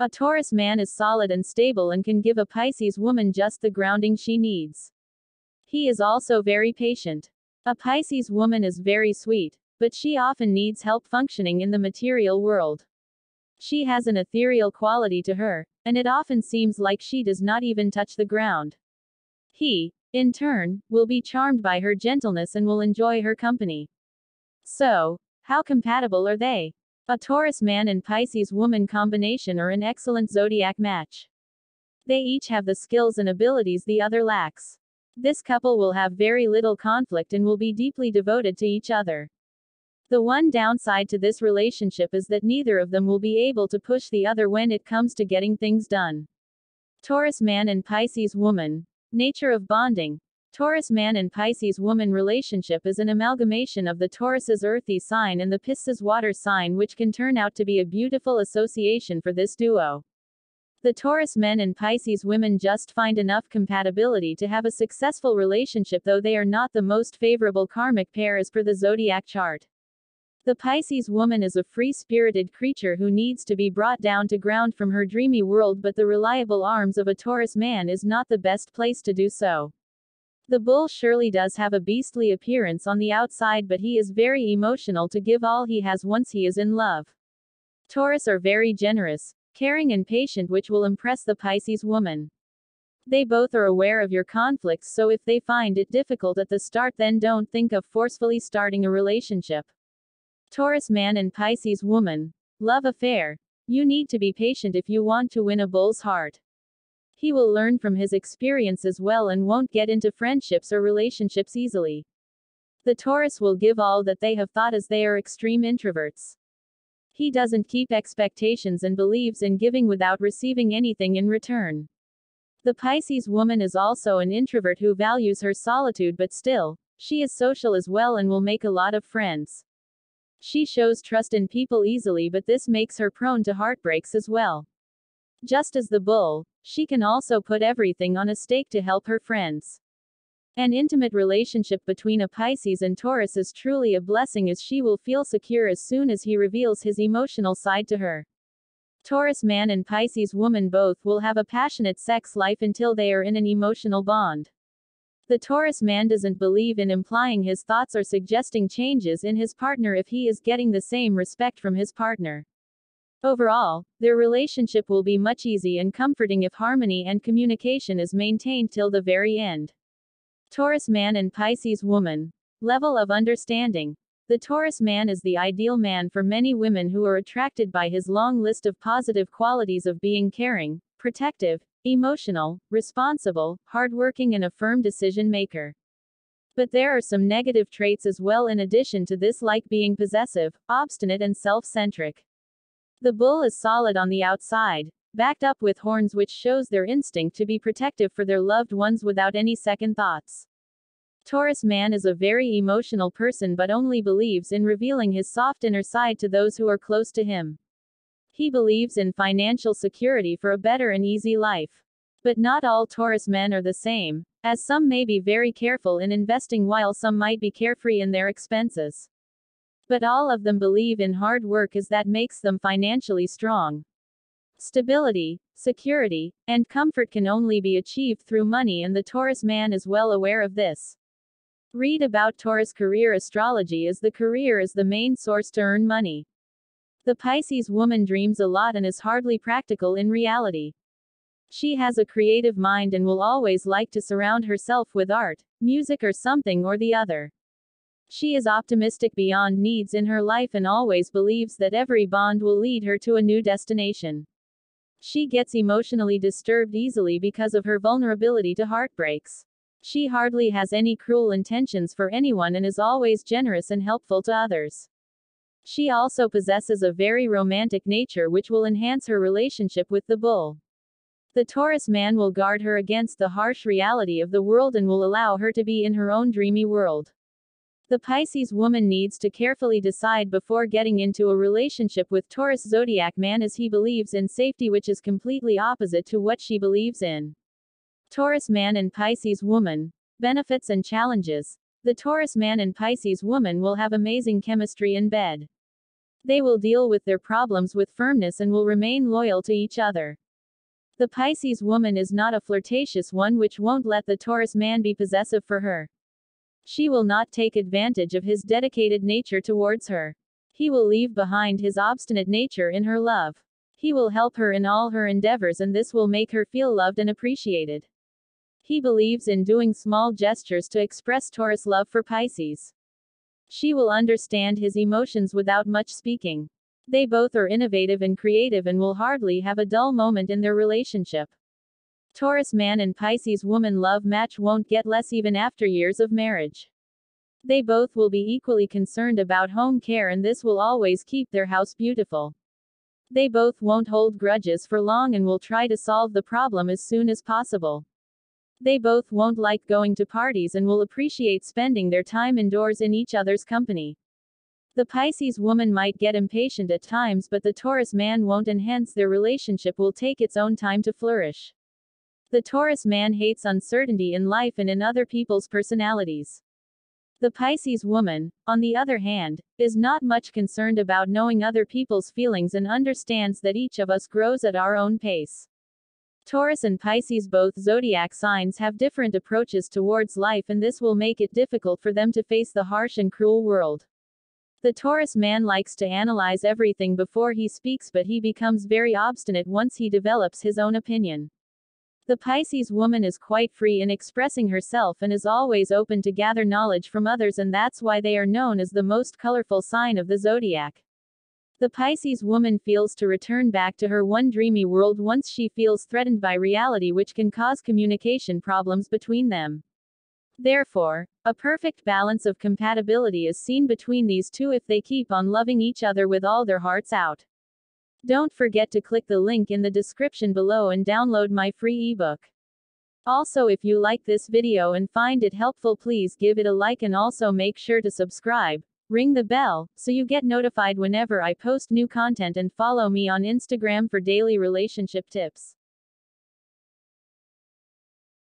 A Taurus man is solid and stable and can give a Pisces woman just the grounding she needs. He is also very patient. A Pisces woman is very sweet, but she often needs help functioning in the material world. She has an ethereal quality to her, and it often seems like she does not even touch the ground. He, in turn, will be charmed by her gentleness and will enjoy her company. So, how compatible are they? A Taurus man and Pisces woman combination are an excellent zodiac match. They each have the skills and abilities the other lacks. This couple will have very little conflict and will be deeply devoted to each other. The one downside to this relationship is that neither of them will be able to push the other when it comes to getting things done. Taurus man and Pisces woman. Nature of bonding. Taurus man and Pisces woman relationship is an amalgamation of the Taurus's earthy sign and the Pisces water sign which can turn out to be a beautiful association for this duo. The Taurus men and Pisces women just find enough compatibility to have a successful relationship though they are not the most favorable karmic pair as per the zodiac chart. The Pisces woman is a free-spirited creature who needs to be brought down to ground from her dreamy world but the reliable arms of a Taurus man is not the best place to do so. The bull surely does have a beastly appearance on the outside, but he is very emotional to give all he has once he is in love. Taurus are very generous, caring, and patient, which will impress the Pisces woman. They both are aware of your conflicts, so if they find it difficult at the start, then don't think of forcefully starting a relationship. Taurus man and Pisces woman. Love affair. You need to be patient if you want to win a bull's heart. He will learn from his experience as well and won't get into friendships or relationships easily. The Taurus will give all that they have thought as they are extreme introverts. He doesn't keep expectations and believes in giving without receiving anything in return. The Pisces woman is also an introvert who values her solitude but still, she is social as well and will make a lot of friends. She shows trust in people easily but this makes her prone to heartbreaks as well. Just as the bull, she can also put everything on a stake to help her friends. An intimate relationship between a Pisces and Taurus is truly a blessing as she will feel secure as soon as he reveals his emotional side to her. Taurus man and Pisces woman both will have a passionate sex life until they are in an emotional bond. The Taurus man doesn't believe in implying his thoughts or suggesting changes in his partner if he is getting the same respect from his partner. Overall, their relationship will be much easy and comforting if harmony and communication is maintained till the very end. Taurus man and Pisces woman. Level of understanding. The Taurus man is the ideal man for many women who are attracted by his long list of positive qualities of being caring, protective, emotional, responsible, hardworking, and a firm decision maker. But there are some negative traits as well, in addition to this, like being possessive, obstinate, and self centric. The bull is solid on the outside, backed up with horns which shows their instinct to be protective for their loved ones without any second thoughts. Taurus man is a very emotional person but only believes in revealing his soft inner side to those who are close to him. He believes in financial security for a better and easy life. But not all Taurus men are the same, as some may be very careful in investing while some might be carefree in their expenses. But all of them believe in hard work as that makes them financially strong. Stability, security, and comfort can only be achieved through money, and the Taurus man is well aware of this. Read about Taurus career astrology as the career is the main source to earn money. The Pisces woman dreams a lot and is hardly practical in reality. She has a creative mind and will always like to surround herself with art, music, or something or the other. She is optimistic beyond needs in her life and always believes that every bond will lead her to a new destination. She gets emotionally disturbed easily because of her vulnerability to heartbreaks. She hardly has any cruel intentions for anyone and is always generous and helpful to others. She also possesses a very romantic nature which will enhance her relationship with the bull. The Taurus man will guard her against the harsh reality of the world and will allow her to be in her own dreamy world. The Pisces woman needs to carefully decide before getting into a relationship with Taurus zodiac man as he believes in safety which is completely opposite to what she believes in. Taurus man and Pisces woman. Benefits and challenges. The Taurus man and Pisces woman will have amazing chemistry in bed. They will deal with their problems with firmness and will remain loyal to each other. The Pisces woman is not a flirtatious one which won't let the Taurus man be possessive for her. She will not take advantage of his dedicated nature towards her. He will leave behind his obstinate nature in her love. He will help her in all her endeavors, and this will make her feel loved and appreciated. He believes in doing small gestures to express Taurus love for Pisces. She will understand his emotions without much speaking. They both are innovative and creative and will hardly have a dull moment in their relationship. Taurus man and Pisces woman love match won't get less even after years of marriage. They both will be equally concerned about home care and this will always keep their house beautiful. They both won't hold grudges for long and will try to solve the problem as soon as possible. They both won't like going to parties and will appreciate spending their time indoors in each other's company. The Pisces woman might get impatient at times, but the Taurus man won't, and hence their relationship will take its own time to flourish. The Taurus man hates uncertainty in life and in other people's personalities. The Pisces woman, on the other hand, is not much concerned about knowing other people's feelings and understands that each of us grows at our own pace. Taurus and Pisces, both zodiac signs, have different approaches towards life, and this will make it difficult for them to face the harsh and cruel world. The Taurus man likes to analyze everything before he speaks, but he becomes very obstinate once he develops his own opinion. The Pisces woman is quite free in expressing herself and is always open to gather knowledge from others, and that's why they are known as the most colorful sign of the zodiac. The Pisces woman feels to return back to her one dreamy world once she feels threatened by reality, which can cause communication problems between them. Therefore, a perfect balance of compatibility is seen between these two if they keep on loving each other with all their hearts out. Don't forget to click the link in the description below and download my free ebook. Also if you like this video and find it helpful please give it a like and also make sure to subscribe, ring the bell, so you get notified whenever I post new content and follow me on Instagram for daily relationship tips.